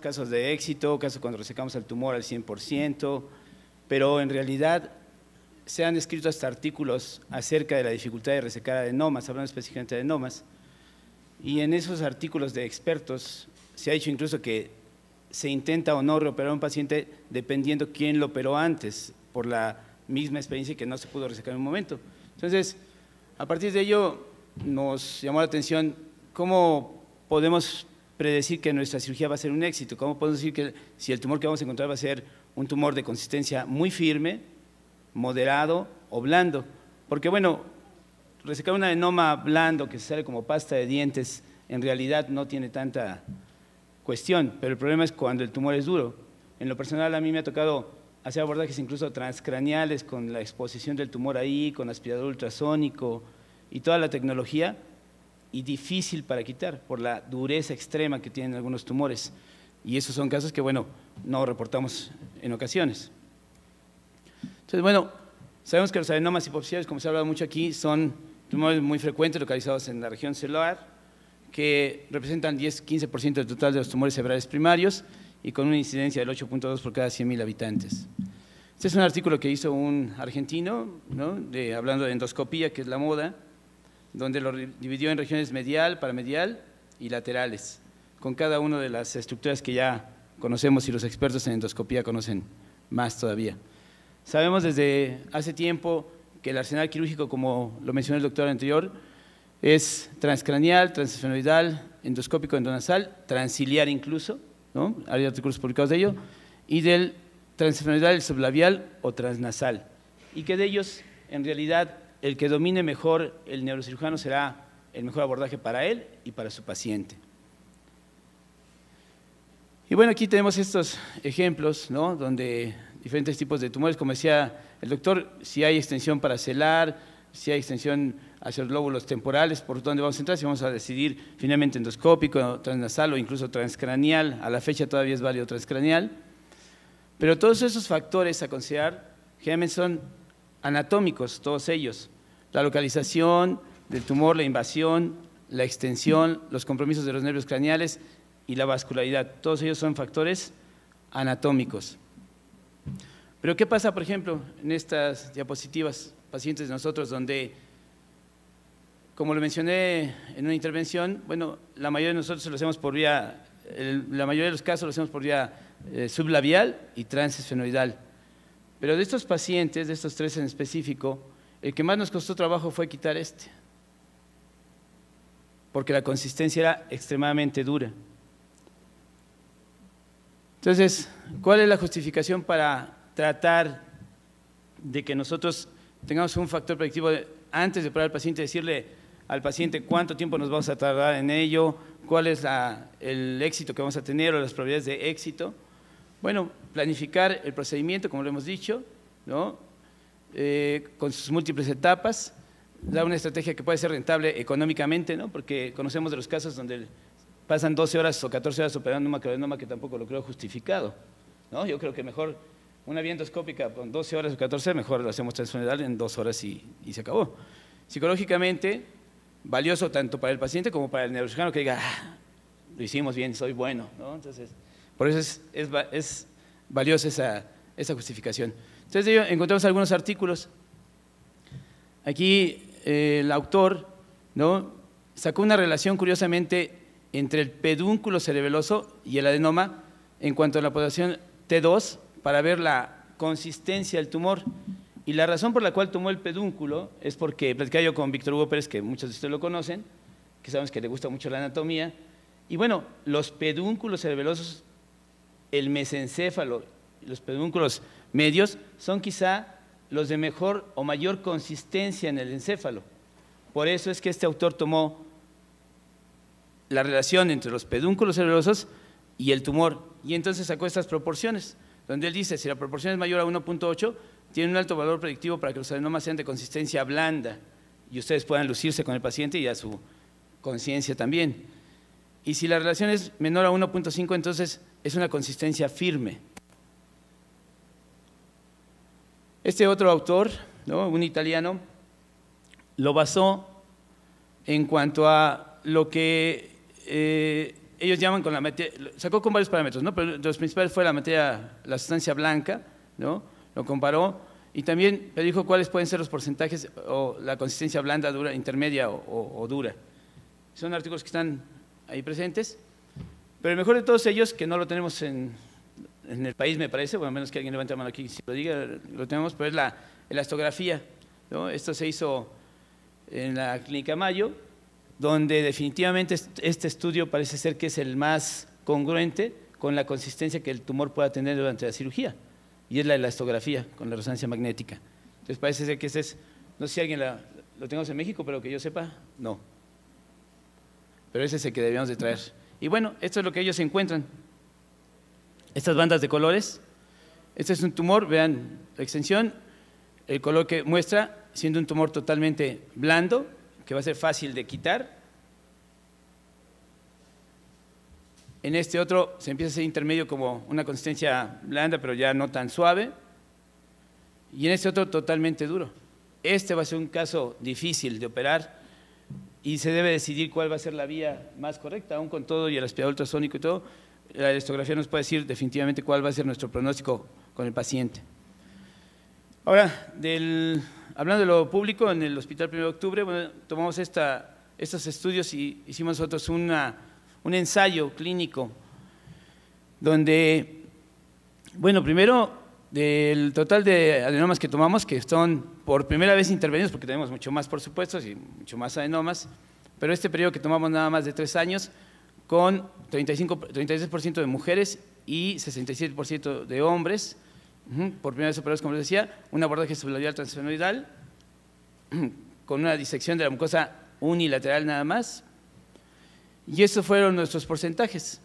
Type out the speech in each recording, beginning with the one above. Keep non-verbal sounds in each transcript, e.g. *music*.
casos de éxito, casos cuando resecamos el tumor al 100%, pero en realidad se han escrito hasta artículos acerca de la dificultad de resecar adenomas, hablando específicamente de adenomas, y en esos artículos de expertos se ha dicho incluso que se intenta o no reoperar a un paciente dependiendo quién lo operó antes, por la misma experiencia que no se pudo resecar en un momento. Entonces, a partir de ello nos llamó la atención cómo podemos predecir que nuestra cirugía va a ser un éxito? ¿Cómo puedo decir que si el tumor que vamos a encontrar va a ser un tumor de consistencia muy firme, moderado o blando? Porque bueno, resecar un adenoma blando que se sale como pasta de dientes en realidad no tiene tanta cuestión, pero el problema es cuando el tumor es duro. En lo personal a mí me ha tocado hacer abordajes incluso transcraneales con la exposición del tumor ahí, con aspirador ultrasónico y toda la tecnología y difícil para quitar por la dureza extrema que tienen algunos tumores. Y esos son casos que, bueno, no reportamos en ocasiones. Entonces, bueno, sabemos que los adenomas hipoxicarios, como se ha hablado mucho aquí, son tumores muy frecuentes localizados en la región celular, que representan 10-15% del total de los tumores cerebrales primarios y con una incidencia del 8.2 por cada 100.000 habitantes. Este es un artículo que hizo un argentino, ¿no? de, hablando de endoscopía, que es la moda, donde lo dividió en regiones medial, paramedial y laterales, con cada una de las estructuras que ya conocemos y los expertos en endoscopía conocen más todavía. Sabemos desde hace tiempo que el arsenal quirúrgico, como lo mencionó el doctor anterior, es transcraneal, transesfenoidal, endoscópico endonasal, transiliar incluso, ¿no? hay artículos publicados de ello, y del transesfenoidal sublabial o transnasal, y que de ellos en realidad el que domine mejor el neurocirujano será el mejor abordaje para él y para su paciente. Y bueno, aquí tenemos estos ejemplos, ¿no? Donde diferentes tipos de tumores, como decía el doctor, si hay extensión paracelar, si hay extensión hacia los lóbulos temporales, por dónde vamos a entrar, si vamos a decidir finalmente endoscópico, transnasal o incluso transcranial, a la fecha todavía es válido transcranial. Pero todos esos factores a considerar generalmente anatómicos, todos ellos, la localización del tumor, la invasión, la extensión, los compromisos de los nervios craneales y la vascularidad. Todos ellos son factores anatómicos. Pero ¿qué pasa, por ejemplo, en estas diapositivas, pacientes de nosotros, donde, como lo mencioné en una intervención, bueno, la mayoría de nosotros lo hacemos por vía, la mayoría de los casos lo hacemos por vía sublavial eh, sublabial y transesfenoidal. Pero de estos pacientes, de estos tres en específico, el que más nos costó trabajo fue quitar este, porque la consistencia era extremadamente dura. Entonces, ¿cuál es la justificación para tratar de que nosotros tengamos un factor predictivo antes de operar al paciente, decirle al paciente cuánto tiempo nos vamos a tardar en ello, cuál es el éxito que vamos a tener o las probabilidades de éxito? Bueno, planificar el procedimiento, como lo hemos dicho, ¿no? Eh, con sus múltiples etapas, da una estrategia que puede ser rentable económicamente, ¿no? porque conocemos de los casos donde pasan 12 horas o 14 horas operando un macroenoma que tampoco lo creo justificado. ¿no? Yo creo que mejor una vía con 12 horas o 14, mejor lo hacemos transfuneral en dos horas y, se acabó. Psicológicamente, valioso tanto para el paciente como para el neurocirujano que diga, ah, lo hicimos bien, soy bueno. ¿no? Entonces, por eso es, valiosa esa, justificación. Entonces encontramos algunos artículos. Aquí eh, el autor sacó una relación curiosamente entre el pedúnculo cerebeloso y el adenoma en cuanto a la población T2 para ver la consistencia del tumor. Y la razón por la cual tomó el pedúnculo es porque platicaba yo con Víctor Hugo Pérez, que muchos de ustedes lo conocen, que sabemos que le gusta mucho la anatomía. Y bueno, los pedúnculos cerebelosos el mesencéfalo, los pedúnculos medios, son quizá los de mejor o mayor consistencia en el encéfalo. Por eso es que este autor tomó la relación entre los pedúnculos cerebrosos y el tumor, y entonces sacó estas proporciones, donde él dice, si la proporción es mayor a 1.8, tiene un alto valor predictivo para que los adenomas sean de consistencia blanda y ustedes puedan lucirse con el paciente y a su conciencia también. Y si la relación es menor a 1.5, entonces es una consistencia firme. Este otro autor, ¿no? un italiano, lo basó en cuanto a lo que eh, ellos llaman con la materia, sacó con varios parámetros, pero los principales fue la materia, la sustancia blanca, ¿no? lo comparó y también dijo cuáles pueden ser los porcentajes o la consistencia blanda, dura, intermedia o dura. Son artículos que están ahí presentes. Pero el mejor de todos ellos, que no lo tenemos en, el país, me parece, bueno, a menos que alguien levante la mano aquí si lo diga, lo tenemos, pero es la elastografía. Esto se hizo en la Clínica Mayo, donde definitivamente este estudio parece ser que es el más congruente con la consistencia que el tumor pueda tener durante la cirugía, y es la elastografía con la resonancia magnética. Entonces parece ser que ese es, no sé si alguien lo tenemos en México, pero que yo sepa, no. Pero ese es el que debíamos de traer. Y bueno, esto es lo que ellos encuentran. Estas bandas de colores. Este es un tumor, vean la extensión, el color que muestra, siendo un tumor totalmente blando, que va a ser fácil de quitar. En este otro se empieza a ser intermedio como una consistencia blanda, pero ya no tan suave. Y en este otro totalmente duro. Este va a ser un caso difícil de operar y se debe decidir cuál va a ser la vía más correcta, aún con todo y el aspirador ultrasonico y todo, la elastografía nos puede decir definitivamente cuál va a ser nuestro pronóstico con el paciente. Ahora, del, hablando de lo público, en el Hospital 1 de Octubre, tomamos esta, estos estudios y hicimos nosotros una, un ensayo clínico donde, bueno, primero del total de adenomas que tomamos, que son por primera vez intervenidos, porque tenemos mucho más, por supuesto, y mucho más adenomas, pero este periodo que tomamos nada más de tres años, con 35, 36% de mujeres y 67% de hombres, por primera vez operados, como les decía, un abordaje subloidal transfenoidal, con una disección de la mucosa unilateral nada más. Y esos fueron nuestros porcentajes.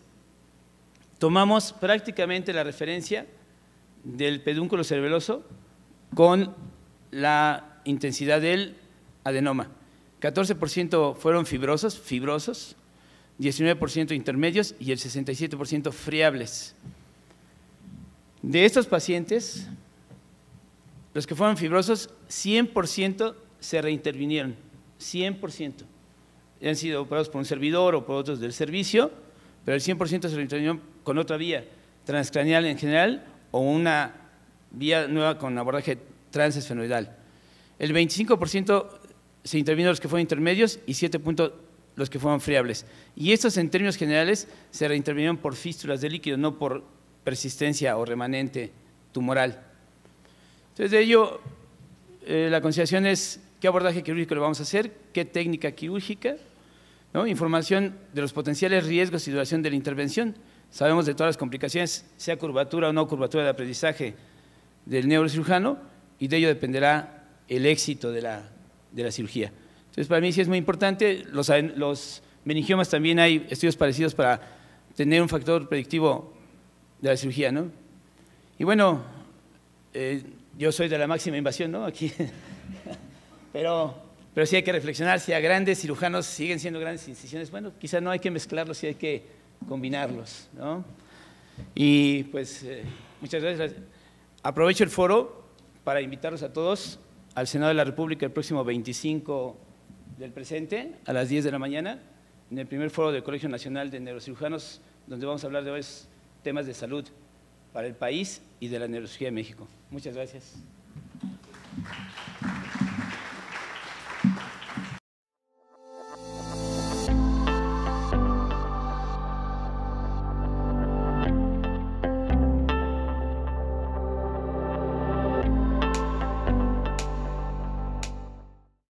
Tomamos prácticamente la referencia del pedúnculo cerebeloso con la intensidad del adenoma. 14% fueron fibrosos, fibrosos, 19% intermedios y el 67% friables. De estos pacientes, los que fueron fibrosos, 100% se reintervinieron, 100%. Han sido operados por un servidor o por otros del servicio, pero el 100% se reintervinieron con otra vía, transcranial en general o una vía nueva con abordaje transesfenoidal. El 25% se intervino los que fueron intermedios y 7 puntos los que fueron friables. Y estos en términos generales se reintervinieron por fístulas de líquido, no por persistencia o remanente tumoral. Entonces, de ello, eh, la consideración es qué abordaje quirúrgico le vamos a hacer, qué técnica quirúrgica, información de los potenciales riesgos y duración de la intervención. Sabemos de todas las complicaciones, sea curvatura o no curvatura de aprendizaje del neurocirujano, y de ello dependerá el éxito de la, cirugía. Entonces, para mí sí es muy importante. Los, meningiomas también hay estudios parecidos para tener un factor predictivo de la cirugía, ¿no? Y bueno, eh, yo soy de la máxima invasión, ¿no? Aquí. *laughs* Pero, pero sí hay que reflexionar si a grandes cirujanos siguen siendo grandes incisiones. Bueno, quizá no hay que mezclarlos, si hay que combinarlos. ¿no? Y pues eh, muchas gracias. Aprovecho el foro para invitarlos a todos al Senado de la República el próximo 25 del presente, a las 10 de la mañana, en el primer foro del Colegio Nacional de Neurocirujanos, donde vamos a hablar de varios temas de salud para el país y de la neurocirugía de México. Muchas gracias.